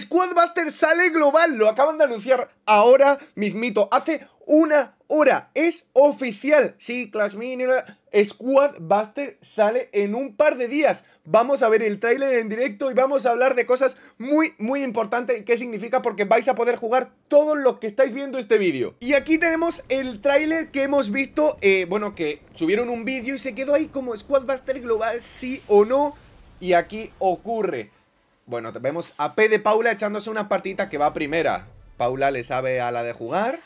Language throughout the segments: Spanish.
Squadbuster sale global, lo acaban de anunciar ahora mismito, hace una hora, es oficial. Sí, Clash Mini Squadbuster sale en un par de días. Vamos a ver el tráiler en directo y vamos a hablar de cosas muy, muy importantes y qué significa porque vais a poder jugar todo lo que estáis viendo este vídeo. Y aquí tenemos el tráiler que hemos visto, eh, bueno, que subieron un vídeo y se quedó ahí como Squadbuster Global, sí o no, y aquí ocurre. Bueno, vemos a P de Paula echándose unas partitas que va primera. Paula le sabe a la de jugar.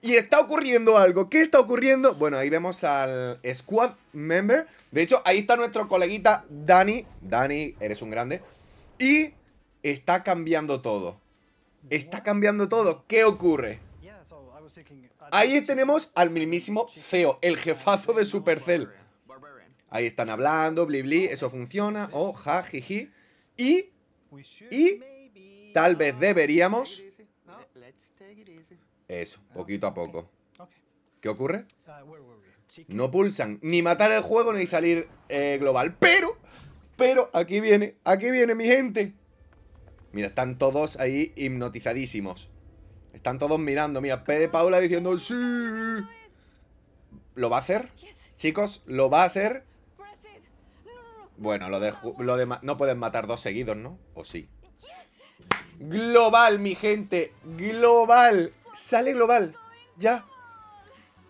Y está ocurriendo algo. ¿Qué está ocurriendo? Bueno, ahí vemos al squad member. De hecho, ahí está nuestro coleguita Dani. Dani, eres un grande. Y está cambiando todo. Está cambiando todo. ¿Qué ocurre? Ahí tenemos al mismísimo Feo, el jefazo de Supercell. Ahí están hablando, bli bli, eso funciona. Oh, ja, jiji. Y y tal vez deberíamos... Eso, poquito a poco. ¿Qué ocurre? No pulsan ni matar el juego ni salir eh, global. Pero, pero, aquí viene, aquí viene mi gente. Mira, están todos ahí hipnotizadísimos. Están todos mirando. Mira, P de Paula diciendo sí. ¿Lo va a hacer? Chicos, lo va a hacer. Bueno, lo de, lo de no pueden matar dos seguidos, ¿no? ¿O sí? Global, mi gente. Global. Sale global. Ya.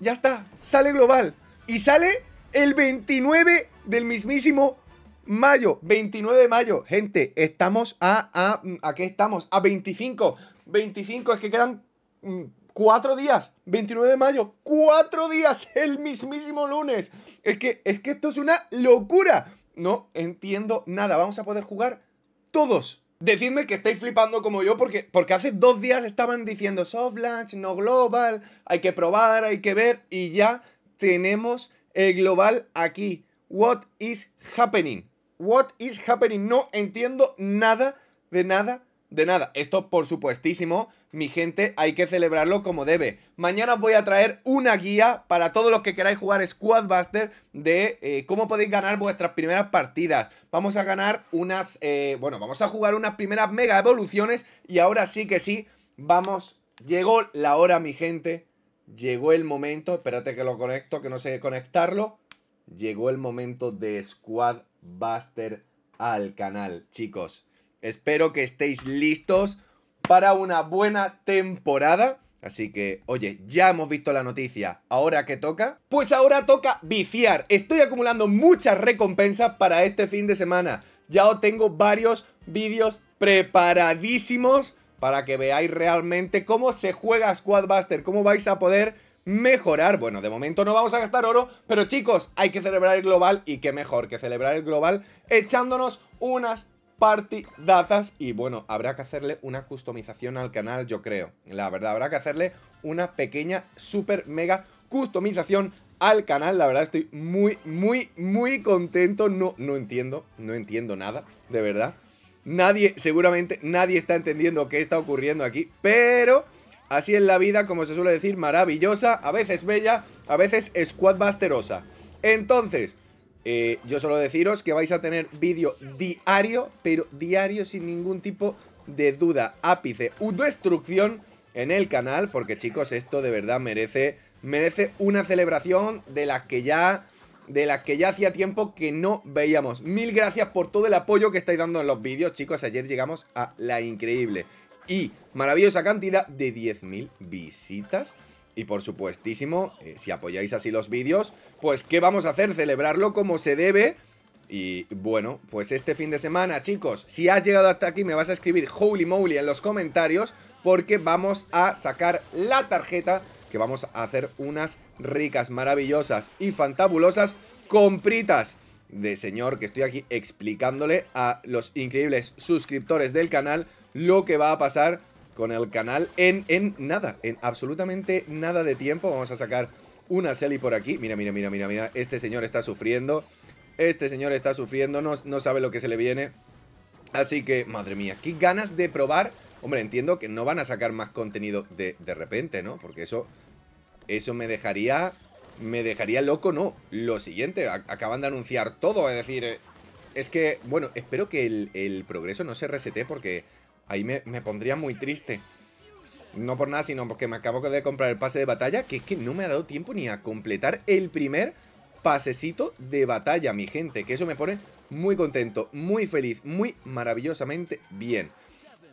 Ya está. Sale global. Y sale el 29 del mismísimo mayo. 29 de mayo. Gente, estamos a... ¿A, qué estamos? A 25. 25. Es que quedan... Mm, cuatro días, 29 de mayo, cuatro días, el mismísimo lunes. Es que, es que esto es una locura no entiendo nada. Vamos a poder jugar todos. Decidme que estáis flipando como yo porque, porque hace dos días estaban diciendo soft launch, no global, hay que probar, hay que ver y ya tenemos el global aquí. What is happening? What is happening? No entiendo nada de nada de nada, esto por supuestísimo, mi gente, hay que celebrarlo como debe. Mañana os voy a traer una guía para todos los que queráis jugar Squad Buster de eh, cómo podéis ganar vuestras primeras partidas. Vamos a ganar unas, eh, bueno, vamos a jugar unas primeras mega evoluciones y ahora sí que sí, vamos, llegó la hora, mi gente, llegó el momento, espérate que lo conecto, que no sé conectarlo, llegó el momento de Squad Buster al canal, chicos Espero que estéis listos para una buena temporada. Así que, oye, ya hemos visto la noticia. ¿Ahora qué toca? Pues ahora toca viciar. Estoy acumulando muchas recompensas para este fin de semana. Ya os tengo varios vídeos preparadísimos para que veáis realmente cómo se juega Buster cómo vais a poder mejorar. Bueno, de momento no vamos a gastar oro, pero chicos, hay que celebrar el global y qué mejor que celebrar el global echándonos unas partidazas y bueno, habrá que hacerle una customización al canal, yo creo. La verdad, habrá que hacerle una pequeña, super mega customización al canal. La verdad estoy muy, muy, muy contento. No, no entiendo, no entiendo nada, de verdad. Nadie, seguramente nadie está entendiendo qué está ocurriendo aquí, pero... Así es la vida, como se suele decir, maravillosa, a veces bella, a veces squadbusterosa. Entonces, eh, yo solo deciros que vais a tener vídeo diario, pero diario sin ningún tipo de duda, ápice u destrucción en el canal, porque chicos, esto de verdad merece, merece una celebración de las que ya... De las que ya hacía tiempo que no veíamos. Mil gracias por todo el apoyo que estáis dando en los vídeos, chicos. Ayer llegamos a la increíble y maravillosa cantidad de 10.000 visitas. Y por supuestísimo, eh, si apoyáis así los vídeos, pues ¿qué vamos a hacer? Celebrarlo como se debe. Y bueno, pues este fin de semana, chicos, si has llegado hasta aquí me vas a escribir holy moly en los comentarios porque vamos a sacar la tarjeta que vamos a hacer unas ricas, maravillosas y fantabulosas compritas de señor que estoy aquí explicándole a los increíbles suscriptores del canal lo que va a pasar con el canal en, en nada, en absolutamente nada de tiempo. Vamos a sacar una Selly por aquí. Mira, mira, mira, mira, mira. Este señor está sufriendo. Este señor está sufriendo, no, no sabe lo que se le viene. Así que, madre mía, qué ganas de probar. Hombre, entiendo que no van a sacar más contenido de, de repente, ¿no? Porque eso, eso me dejaría, me dejaría loco, no. Lo siguiente, acaban de anunciar todo, es decir, eh, es que, bueno, espero que el progreso no se resete porque Ahí me, pondría muy triste. No por nada, sino porque me acabo de comprar el pase de batalla, que es que no me ha dado tiempo ni a completar el primer pasecito de batalla, mi gente. Que eso me pone muy contento, muy feliz, muy maravillosamente bien.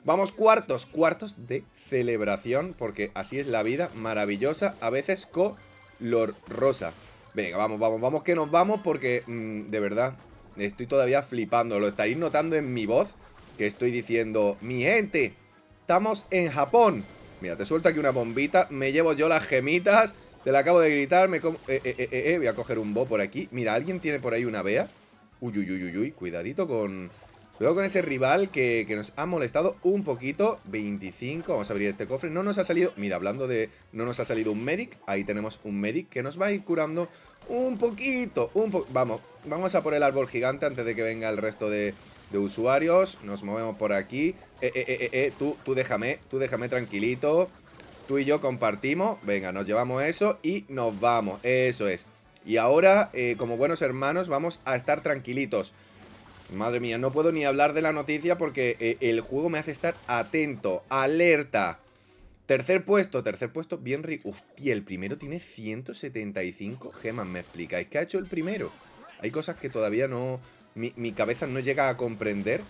Vamos cuartos, cuartos de celebración, porque así es la vida, maravillosa, a veces color rosa. Venga, vamos, vamos, vamos que nos vamos porque mm, de verdad estoy todavía flipando. Lo estaréis notando en mi voz, que estoy diciendo, mi gente, estamos en Japón. Mira, te suelta aquí una bombita, me llevo yo las gemitas, te la acabo de gritar, me como... Eh, eh, eh, eh voy a coger un bo por aquí. Mira, ¿alguien tiene por ahí una vea? Uy, uy, uy, uy, uy, cuidadito con... luego con ese rival que, nos ha molestado un poquito. 25, vamos a abrir este cofre. No nos ha salido, mira, hablando de... No nos ha salido un medic, ahí tenemos un medic que nos va a ir curando un poquito, un po... Vamos, vamos a por el árbol gigante antes de que venga el resto de de usuarios. Nos movemos por aquí. Eh eh, eh, eh, eh, tú, tú déjame, tú déjame tranquilito. Tú y yo compartimos. Venga, nos llevamos eso y nos vamos. Eso es. Y ahora, eh, como buenos hermanos, vamos a estar tranquilitos. Madre mía, no puedo ni hablar de la noticia porque el juego me hace estar atento, alerta. Tercer puesto, tercer puesto, bien rico. Hostia, el primero tiene 175 gemas, me explicáis. ¿Qué ha hecho el primero? Hay cosas que todavía no, mi, cabeza no llega a comprender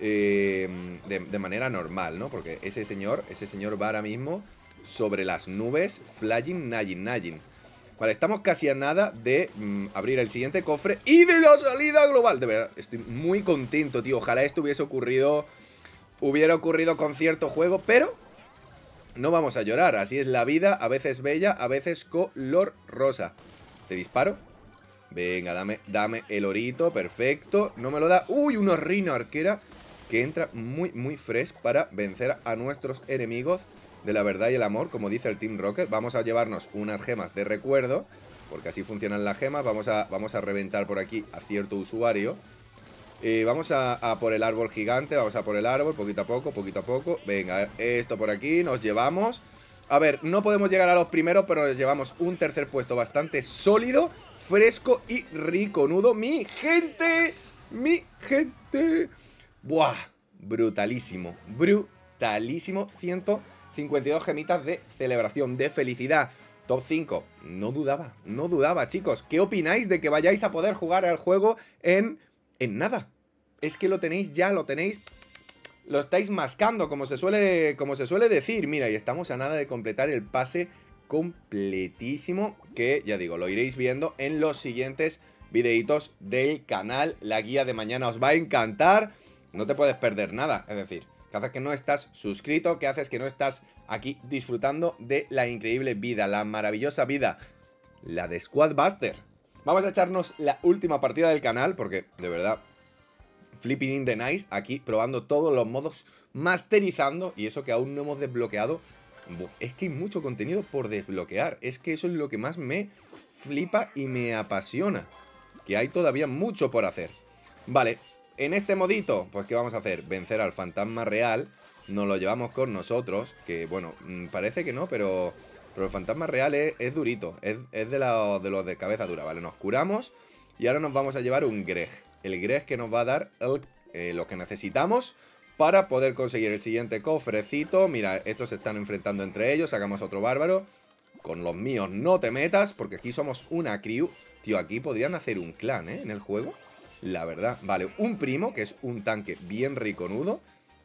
eh, de, manera normal, ¿no? Porque ese señor, ese señor va ahora mismo sobre las nubes, flying, nagin, nagging. Vale, estamos casi a nada de mm, abrir el siguiente cofre y de la salida global. De verdad, estoy muy contento, tío. Ojalá esto hubiese ocurrido, hubiera ocurrido con cierto juego, pero no vamos a llorar. Así es la vida, a veces bella, a veces color rosa. ¿Te disparo? Venga, dame, dame el orito, perfecto. No me lo da. ¡Uy! una reina arquera que entra muy, muy fresh para vencer a nuestros enemigos de la verdad y el amor, como dice el Team Rocket. Vamos a llevarnos unas gemas de recuerdo, porque así funcionan las gemas. Vamos a, vamos a reventar por aquí a cierto usuario. Eh, vamos a, a, por el árbol gigante, vamos a por el árbol, poquito a poco, poquito a poco. Venga, esto por aquí, nos llevamos. A ver, no podemos llegar a los primeros, pero nos llevamos un tercer puesto bastante sólido fresco y rico nudo. Mi gente, mi gente. Buah, brutalísimo, brutalísimo. 152 gemitas de celebración, de felicidad. Top 5, no dudaba, no dudaba, chicos. ¿Qué opináis de que vayáis a poder jugar al juego en, en nada? Es que lo tenéis ya, lo tenéis lo estáis mascando, como se suele, como se suele decir. Mira, y estamos a nada de completar el pase completísimo que, ya digo, lo iréis viendo en los siguientes videitos del canal. La guía de mañana os va a encantar. No te puedes perder nada, es decir, ¿Qué haces que no estás suscrito, que haces que no estás aquí disfrutando de la increíble vida, la maravillosa vida, la de Squad Buster Vamos a echarnos la última partida del canal porque, de verdad, flipping in the nice, aquí probando todos los modos, masterizando, y eso que aún no hemos desbloqueado es que hay mucho contenido por desbloquear. Es que eso es lo que más me flipa y me apasiona. Que hay todavía mucho por hacer. Vale, en este modito, pues ¿qué vamos a hacer? Vencer al fantasma real. Nos lo llevamos con nosotros. Que bueno, mm, parece que no, pero... Pero el fantasma real es, durito. Es, de, los de cabeza dura, ¿vale? Nos curamos. Y ahora nos vamos a llevar un Greg. El Greg que nos va a dar eh, lo que necesitamos para poder conseguir el siguiente cofrecito. Mira, estos se están enfrentando entre ellos, Hagamos otro bárbaro. Con los míos no te metas, porque aquí somos una crew. Tío, aquí podrían hacer un clan, ¿eh? En el juego. La verdad. Vale, un primo, que es un tanque bien riconudo.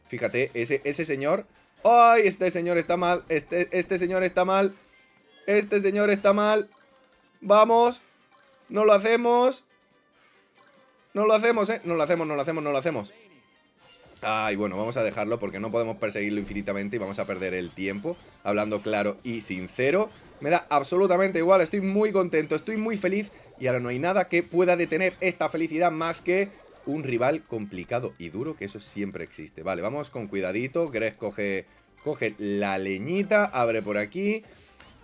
Fíjate, ese, ese señor... ¡Ay! Este señor está mal. Este, este señor está mal. Este señor está mal. Vamos. No lo hacemos. No lo hacemos, ¿eh? No lo hacemos, no lo hacemos, no lo hacemos. Ay, ah, bueno, vamos a dejarlo porque no podemos perseguirlo infinitamente y vamos a perder el tiempo. Hablando claro y sincero. Me da absolutamente igual, estoy muy contento, estoy muy feliz y ahora no hay nada que pueda detener esta felicidad más que un rival complicado y duro, que eso siempre existe. Vale, vamos con cuidadito. Greg coge, coge la leñita, abre por aquí.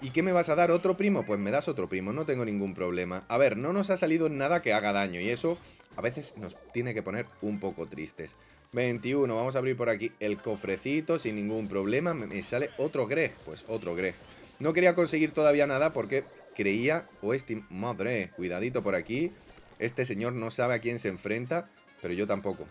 ¿Y qué me vas a dar? ¿Otro primo? Pues me das otro primo, no tengo ningún problema. A ver, no nos ha salido nada que haga daño y eso a veces nos tiene que poner un poco tristes. 21, vamos a abrir por aquí el cofrecito sin ningún problema. Me sale otro Greg, pues otro Greg. No quería conseguir todavía nada porque creía, o madre, cuidadito por aquí. Este señor no sabe a quién se enfrenta, pero yo tampoco.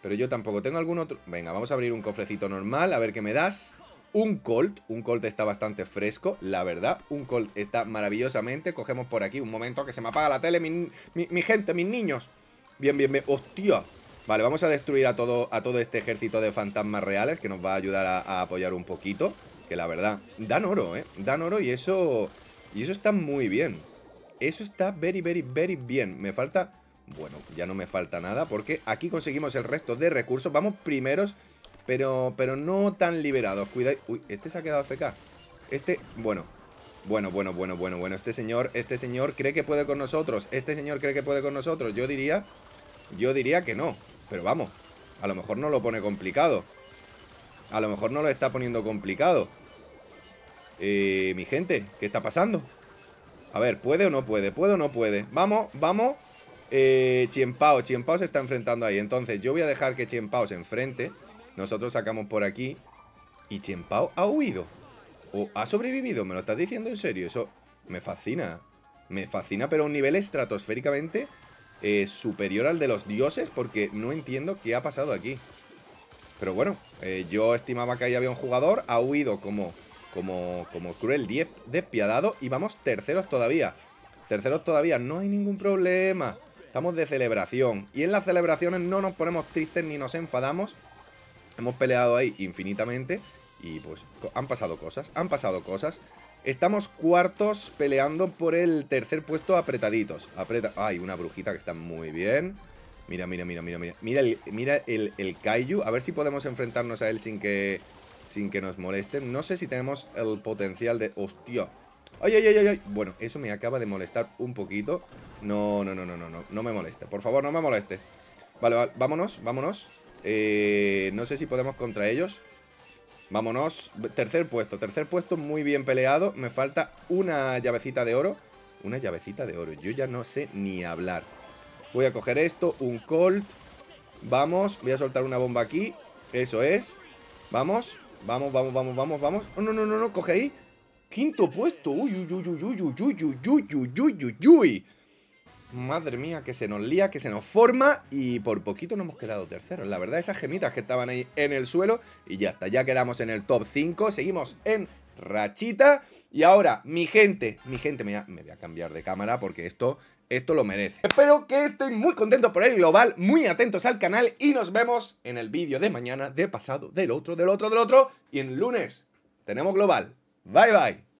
Pero yo tampoco. ¿Tengo algún otro? Venga, vamos a abrir un cofrecito normal, a ver qué me das. Un Colt, un Colt está bastante fresco, la verdad. Un Colt está maravillosamente. Cogemos por aquí un momento que se me apaga la tele, mi, mi gente, mis niños. Bien, bien, bien. ¡Hostia! Vale, vamos a destruir a todo, a todo este ejército de fantasmas reales que nos va a ayudar a, apoyar un poquito. Que la verdad, dan oro, ¿eh? Dan oro y eso... Y eso está muy bien. Eso está very, very, very bien. Me falta... Bueno, ya no me falta nada porque aquí conseguimos el resto de recursos. Vamos primeros, pero, pero no tan liberados. cuidad Uy, este se ha quedado FK. Este, bueno. Bueno, bueno, bueno, bueno, bueno. Este señor, este señor cree que puede con nosotros. Este señor cree que puede con nosotros. Yo diría... Yo diría que no. Pero vamos, a lo mejor no lo pone complicado. A lo mejor no lo está poniendo complicado. Eh, mi gente, ¿qué está pasando? A ver, ¿puede o no puede? ¿Puede o no puede? Vamos, vamos. Eh, Chienpao, Chienpao se está enfrentando ahí. Entonces yo voy a dejar que Chienpao se enfrente. Nosotros sacamos por aquí. Y Chienpao ha huido. O ha sobrevivido. ¿Me lo estás diciendo en serio? Eso me fascina. Me fascina, pero a un nivel estratosféricamente eh, superior al de los dioses porque no entiendo qué ha pasado aquí. Pero bueno, eh, yo estimaba que ahí había un jugador, ha huido como, como, como cruel despiadado y vamos terceros todavía. Terceros todavía, no hay ningún problema. Estamos de celebración y en las celebraciones no nos ponemos tristes ni nos enfadamos. Hemos peleado ahí infinitamente y pues han pasado cosas, han pasado cosas. Estamos cuartos peleando por el tercer puesto apretaditos. Ay, una brujita que está muy bien. Mira, mira, mira, mira, mira. Mira el, mira el, Kaiju. A ver si podemos enfrentarnos a él sin que, sin que nos molesten. No sé si tenemos el potencial de... ¡Hostia! ¡Ay, ay, ay, ay! Bueno, eso me acaba de molestar un poquito. No, no, no, no, no, no. No me moleste. Por favor, no me moleste. Vale, Vámonos, vámonos. Eh, no sé si podemos contra ellos. Vámonos, tercer puesto, tercer puesto muy bien peleado. Me falta una llavecita de oro. Una llavecita de oro, yo ya no sé ni hablar. Voy a coger esto, un Colt. Vamos, voy a soltar una bomba aquí. Eso es. Vamos, vamos, vamos, vamos, vamos, vamos. Oh, no, no, no, no, coge ahí. Quinto puesto. Uy, uy, uy, uy, uy, uy, uy, uy, uy, uy, uy, uy. Madre mía, que se nos lía, que se nos forma y por poquito no hemos quedado terceros. La verdad, esas gemitas que estaban ahí en el suelo y ya está, ya quedamos en el top 5, seguimos en rachita y ahora, mi gente, mi gente, me voy a, cambiar de cámara porque esto esto lo merece. Espero que estén muy contentos por el global, muy atentos al canal y nos vemos en el vídeo de mañana, de pasado, del otro, del otro, del otro y en lunes. Tenemos global. Bye bye.